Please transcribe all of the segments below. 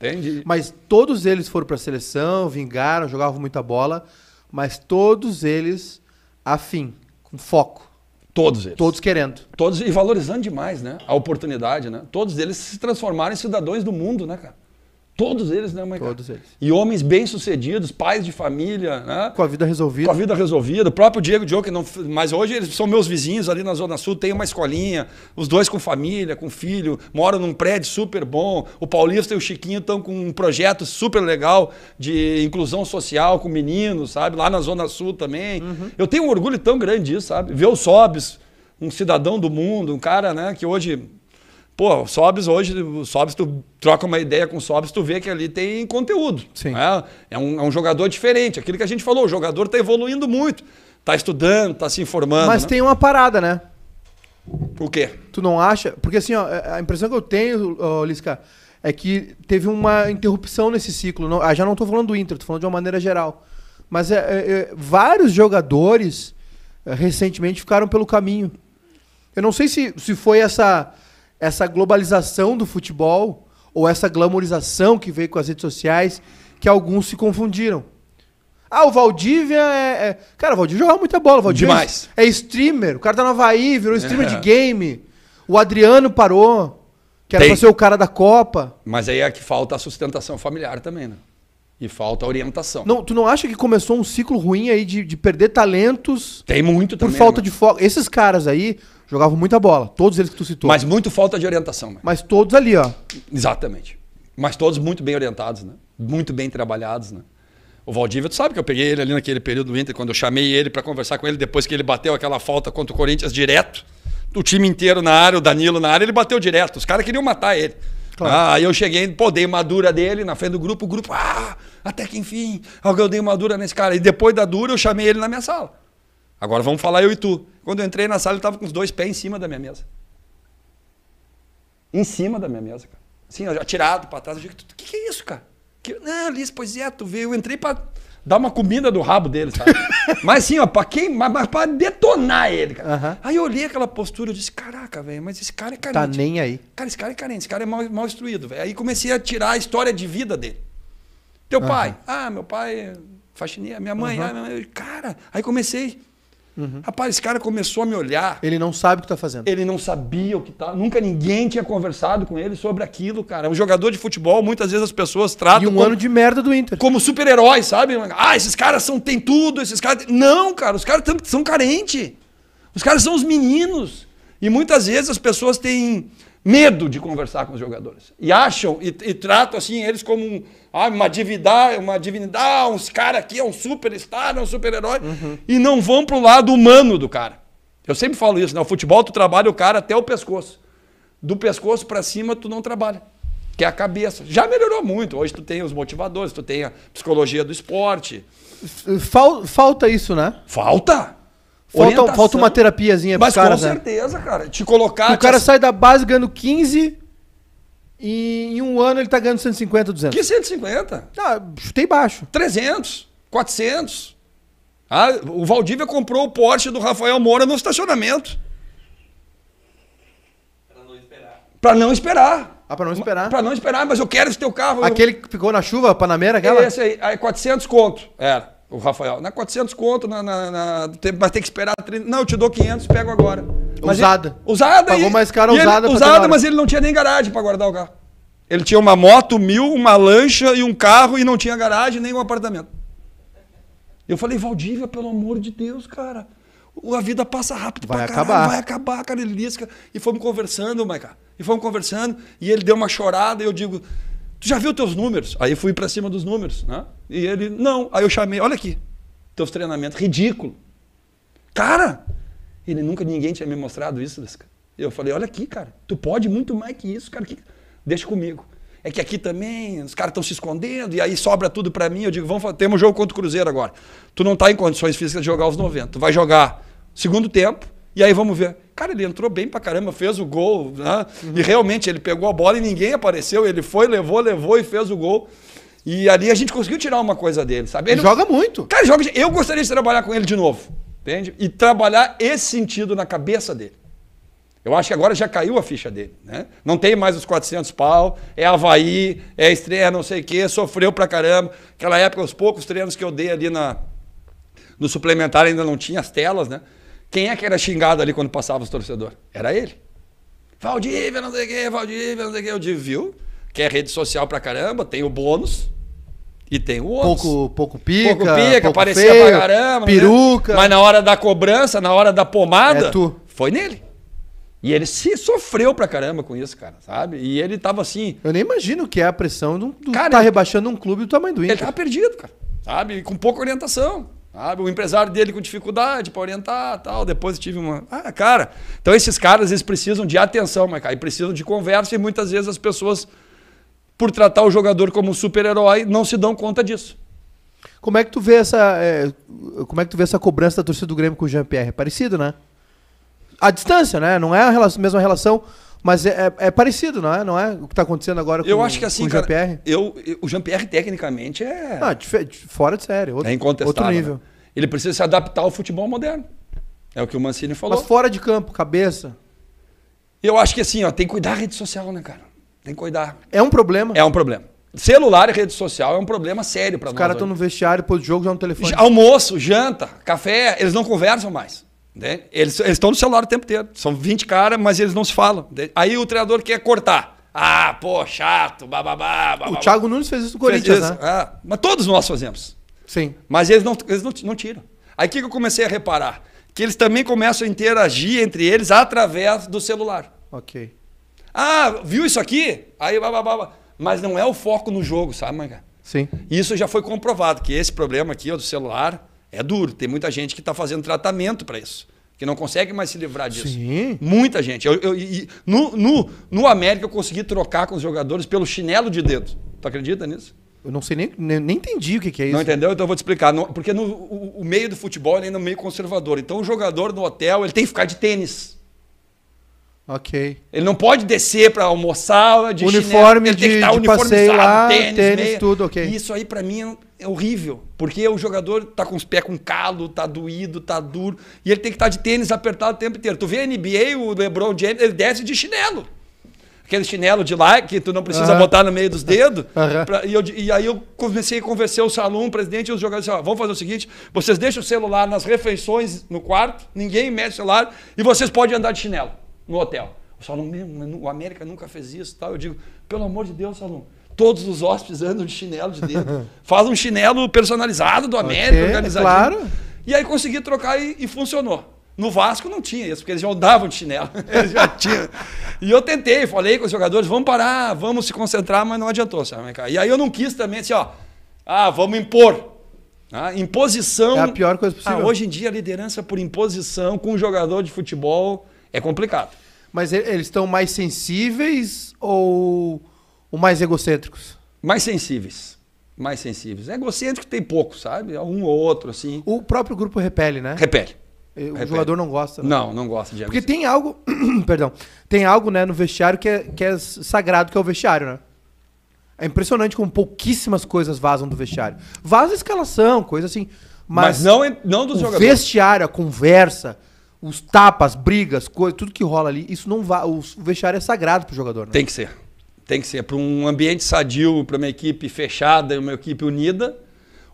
Entendi. Mas todos eles foram para a seleção, vingaram, jogavam muita bola, mas todos eles afim, com foco. Todos eles. Todos querendo. Todos e valorizando demais, né? A oportunidade, né? Todos eles se transformaram em cidadãos do mundo, né, cara? Todos eles, né, mãe? Todos eles. E homens bem-sucedidos, pais de família, né? Com a vida resolvida. Com a vida resolvida. O próprio Diego Diogo, que não. Mas hoje eles são meus vizinhos ali na Zona Sul, tem uma escolinha, os dois com família, com filho, moram num prédio super bom. O Paulista e o Chiquinho estão com um projeto super legal de inclusão social com meninos, sabe? Lá na Zona Sul também. Uhum. Eu tenho um orgulho tão grande disso, sabe? Ver o Sobes, um cidadão do mundo, um cara, né, que hoje Pô, o Sobs hoje, o Sobs, tu troca uma ideia com o Sobs, tu vê que ali tem conteúdo. Sim. Né? É, um, é um jogador diferente. Aquilo que a gente falou, o jogador está evoluindo muito. Está estudando, está se informando. Mas né? tem uma parada, né? O quê? Tu não acha? Porque assim, ó, a impressão que eu tenho, ó, Lisca, é que teve uma interrupção nesse ciclo. Não, ah, já não estou falando do Inter, estou falando de uma maneira geral. Mas é, é, é vários jogadores eh, recentemente ficaram pelo caminho. Eu não sei se, se foi essa essa globalização do futebol ou essa glamorização que veio com as redes sociais que alguns se confundiram. Ah, o Valdívia é. é... Cara, o Valdívia joga muita bola. O Valdívia é Demais. É, streamer. O cara tá na Havaí, virou é. streamer é. de game. O Adriano parou, que era Tem. pra ser o cara da Copa. Mas aí é que falta a sustentação familiar também, né? E falta orientação. Não, tu não acha que começou um ciclo ruim aí de, de perder talentos? Tem muito também. Por falta mas... Né? de foco. Esses caras aí jogavam muita bola, todos eles que tu citou. Mas muito falta de orientação. Né? Mas todos ali, ó. Exatamente. Mas todos muito bem orientados, né? Muito bem trabalhados, né? O Valdívia, tu sabe que eu peguei ele ali naquele período do Inter, quando eu chamei ele para conversar com ele depois que ele bateu aquela falta contra o Corinthians direto. O time inteiro na área, o Danilo na área, ele bateu direto. Os caras queriam matar ele. Claro. Ah, eu cheguei, pô, dei uma dura dele na frente do grupo, o grupo, ah, até que enfim, eu dei uma dura nesse cara. E depois da dura, eu chamei ele na minha sala. Agora vamos falar eu e tu. Quando eu entrei na sala, ele tava com os dois pés em cima da minha mesa. Em cima da minha mesa, cara. Assim, atirado pra trás. Eu digo, o que, que é isso, cara? Que, não, Liz, pois é, tu veio, eu entrei para Dá uma comida no rabo dele, sabe? mas assim, ó, pra quem. Mas, mas pra detonar ele, cara. Uhum. Aí eu olhei aquela postura e disse, caraca, velho, mas esse cara é tá carente. Tá nem aí. Cara, esse cara é carente, esse cara é mal, mal instruído, velho. Aí comecei a tirar a história de vida dele. Teu uhum. pai? Ah, meu pai é faxineira, minha mãe, uhum. ah, minha mãe. Cara, aí comecei Uhum. Rapaz, esse cara começou a me olhar. Ele não sabe o que está fazendo. Ele não sabia o que tá. Nunca ninguém tinha conversado com ele sobre aquilo, cara. Um jogador de futebol, muitas vezes as pessoas tratam. E um como, ano de merda do Inter. Como super-herói, sabe? Ah, esses caras são, tem tudo, esses caras. Não, cara, os caras são carentes. Os caras são os meninos. E muitas vezes as pessoas têm medo de conversar com os jogadores. E acham, e, e tratam assim eles como um, ah, uma divindade, uma divindade, ah, uns cara aqui é um superstar, é um super-herói, uhum. e não vão pro lado humano do cara. Eu sempre falo isso, né? O futebol tu trabalha o cara até o pescoço. Do pescoço para cima tu não trabalha, que é a cabeça. Já melhorou muito. Hoje tu tem os motivadores, tu tem a psicologia do esporte. Fal falta isso, né? Falta. Falta, falta uma terapiazinha para Mas cara, com né? certeza, cara. Te colocar. O te... cara sai da base ganhando 15 e em um ano ele tá ganhando 150, 200. Que 150? Ah, tá, chutei baixo. 300, 400. Ah, o Valdívia comprou o Porsche do Rafael Moura no estacionamento. Pra não esperar. Ah, pra não esperar? Pra não esperar, mas eu quero esse teu carro. Aquele que ficou na chuva, Panamera, aquela? Esse aí, aí 400 conto. Era o Rafael, na é 400 conto, na, na, na mas tem que esperar 30. Não, eu te dou 500, pego agora. Mas usada. Ele, usada. Pagou e, mais caro usada. Ele, usada, mas ele não tinha nem garagem para guardar o carro. Ele tinha uma moto mil, uma lancha e um carro e não tinha garagem nem um apartamento. Eu falei, Valdívia, pelo amor de Deus, cara. A vida passa rápido vai acabar. vai acabar, cara. Ele disse, cara. E fomos conversando, Maica. E fomos conversando. E ele deu uma chorada. E eu digo, Tu já viu teus números? Aí fui para cima dos números, né? E ele, não. Aí eu chamei, olha aqui, teus treinamentos, ridículo. Cara, ele nunca ninguém tinha me mostrado isso, Eu falei, olha aqui, cara, tu pode muito mais que isso, cara. Que... Deixa comigo. É que aqui também os caras estão se escondendo e aí sobra tudo para mim. Eu digo, vamos temos um jogo contra o Cruzeiro agora. Tu não tá em condições físicas de jogar os 90. Tu vai jogar segundo tempo, e aí vamos ver. Cara, ele entrou bem pra caramba, fez o gol, né? Uhum. E realmente ele pegou a bola e ninguém apareceu. Ele foi, levou, levou e fez o gol. E ali a gente conseguiu tirar uma coisa dele, sabe? Ele joga muito. Cara, joga. Eu gostaria de trabalhar com ele de novo, entende? E trabalhar esse sentido na cabeça dele. Eu acho que agora já caiu a ficha dele, né? Não tem mais os 400 pau, é Havaí, é estreia não sei o quê, sofreu pra caramba. Aquela época, os poucos treinos que eu dei ali na, no suplementar ainda não tinha as telas, né? Quem é que era xingado ali quando passava os torcedores? Era ele. Valdívia, não sei o quê, Valdívia, não sei o quê. Eu digo, viu? Que é rede social pra caramba, tem o bônus e tem o ônus. Pouco, pouco pica, pouco pica, pouco parecia feio, pra caramba. Né? Peruca. Né? Mas na hora da cobrança, na hora da pomada, é foi nele. E ele se sofreu pra caramba com isso, cara, sabe? E ele tava assim. Eu nem imagino o que é a pressão de um, cara, tá rebaixando um clube do tamanho do Inter. Ele tava perdido, cara, sabe? Com pouca orientação o empresário dele com dificuldade para orientar tal. Depois tive uma. Ah, cara. Então esses caras eles precisam de atenção, mas cara, precisam de conversa e muitas vezes as pessoas, por tratar o jogador como super-herói, não se dão conta disso. Como é que tu vê essa. É, como é que tu vê essa cobrança da torcida do Grêmio com o Jean Pierre? É parecido, né? A distância, né? Não é a relação, mesma relação mas é, é, é, parecido, não é? Não é o que está acontecendo agora com, eu acho que assim, o Jean-Pierre? Eu, eu, o Jean-Pierre, tecnicamente, é. Ah, de, de, fora de série. Outro, é incontestável. Outro né? nível. Né? Ele precisa se adaptar ao futebol moderno. É o que o Mancini falou. Mas fora de campo, cabeça. Eu acho que assim, ó, tem que cuidar da rede social, né, cara? Tem que cuidar. É um problema. É um problema. Celular e rede social é um problema sério para nós. Os caras estão no vestiário, depois jogo, já no telefone. Almoço, janta, café, eles não conversam mais. Né? Eles, estão no celular o tempo inteiro. São 20 caras, mas eles não se falam. Né? Aí o treinador quer cortar. Ah, pô, chato, bababá. O Thiago Nunes fez isso no Corinthians, isso. né? Ah, mas todos nós fazemos. Sim. Mas eles não, eles não, não tiram. Aí o que, que eu comecei a reparar? Que eles também começam a interagir entre eles através do celular. Ok. Ah, viu isso aqui? Aí, bababá. Mas não é o foco no jogo, sabe, manga? Sim. Isso já foi comprovado, que esse problema aqui, do celular, é duro. Tem muita gente que está fazendo tratamento para isso. Que não consegue mais se livrar disso. Sim. Muita gente. Eu, eu, no, no, no América eu consegui trocar com os jogadores pelo chinelo de dedo. Tu acredita nisso? Eu não sei nem, nem, nem entendi o que, que, é isso. Não entendeu? Então eu vou te explicar. No, porque no, o, o, meio do futebol ele é um meio conservador. Então o jogador no hotel ele tem que ficar de tênis. Ok. Ele não pode descer para almoçar de uniforme chinelo. Ele de, tem que estar de passeio lá, tênis, tênis tudo, ok. Isso aí para mim é horrível, porque o jogador tá com os pés com calo, tá doído, tá duro, e ele tem que estar de tênis apertado o tempo inteiro. Tu vê a NBA, o LeBron James, ele desce de chinelo. Aquele chinelo de lá que tu não precisa botar no meio dos dedos. pra, e, eu, e, aí eu comecei a convencer o salão, o presidente e os jogadores. Disseram, ah, vamos fazer o seguinte: vocês deixam o celular nas refeições no quarto, ninguém mexe o celular, e vocês podem andar de chinelo no hotel. O Salom, mesmo, o América nunca fez isso tal. Eu digo, pelo amor de Deus, Salom, todos os hóspedes andam de chinelo de dedo. Faz um chinelo personalizado do América, okay, organizadinho. Claro. E aí consegui trocar e, e, funcionou. No Vasco não tinha isso, porque eles já andavam de chinelo. Eles já tinham. E eu tentei, falei com os jogadores, vamos parar, vamos se concentrar, mas não adiantou, sabe? E aí eu não quis também, assim, ó, ah, vamos impor. Ah, imposição. É a pior coisa possível. Ah, hoje em dia, liderança por imposição com um jogador de futebol é complicado. Mas eles estão mais sensíveis ou, ou mais egocêntricos? Mais sensíveis. Mais sensíveis. Egocêntrico tem pouco, sabe? É um ou outro, assim. O próprio grupo repele, né? Repele. O repele. jogador não gosta. Né? Não, não gosta de Porque tem algo, perdão, tem algo né, no vestiário que é, que é sagrado, que é o vestiário, né? É impressionante como pouquíssimas coisas vazam do vestiário. Vaza a escalação, coisa assim. Mas, mas não, não dos jogadores. Vestiário, a conversa, os tapas, brigas, coisa, tudo que rola ali, isso não vai. O vestiário é sagrado pro jogador, né? Tem que ser. Tem que ser. Para um ambiente sadio, para uma equipe fechada, uma equipe unida,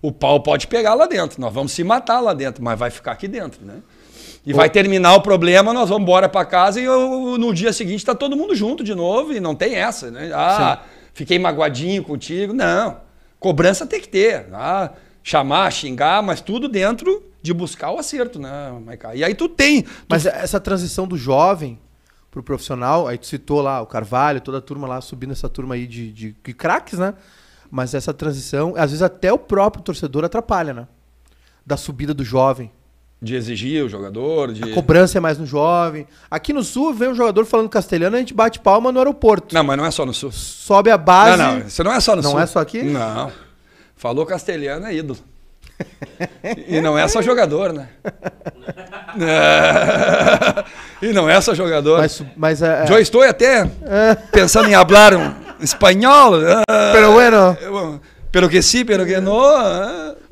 o pau pode pegar lá dentro. Nós vamos se matar lá dentro, mas vai ficar aqui dentro, né? E vai terminar o problema, nós vamos embora para casa e eu, no dia seguinte está todo mundo junto de novo e não tem essa, né? Ah, Sim. fiquei magoadinho contigo. Não. Cobrança tem que ter. Ah, chamar, xingar, mas tudo dentro de buscar o acerto, né, Maiká? E aí tu tem. Tu... Mas essa transição do jovem pro profissional, aí tu citou lá o Carvalho, toda a turma lá subindo essa turma aí de, de, de craques, né? Mas essa transição, às vezes até o próprio torcedor atrapalha, né? Da subida do jovem. De exigir o jogador, de... A cobrança é mais no jovem. Aqui no Sul, vem um jogador falando castelhano, a gente bate palma no aeroporto. Não, mas não é só no Sul. Sobe a base... Não, não, isso não é só no não Sul. Não é só aqui? Não. Falou castelhano é ídolo. E não é só jogador, né? e não é só jogador. Mas, mas uh, é, Eu é. estou até pensando em falar um espanhol. Né? Pero bueno. Pelo que sim, sí, pelo que não. Né?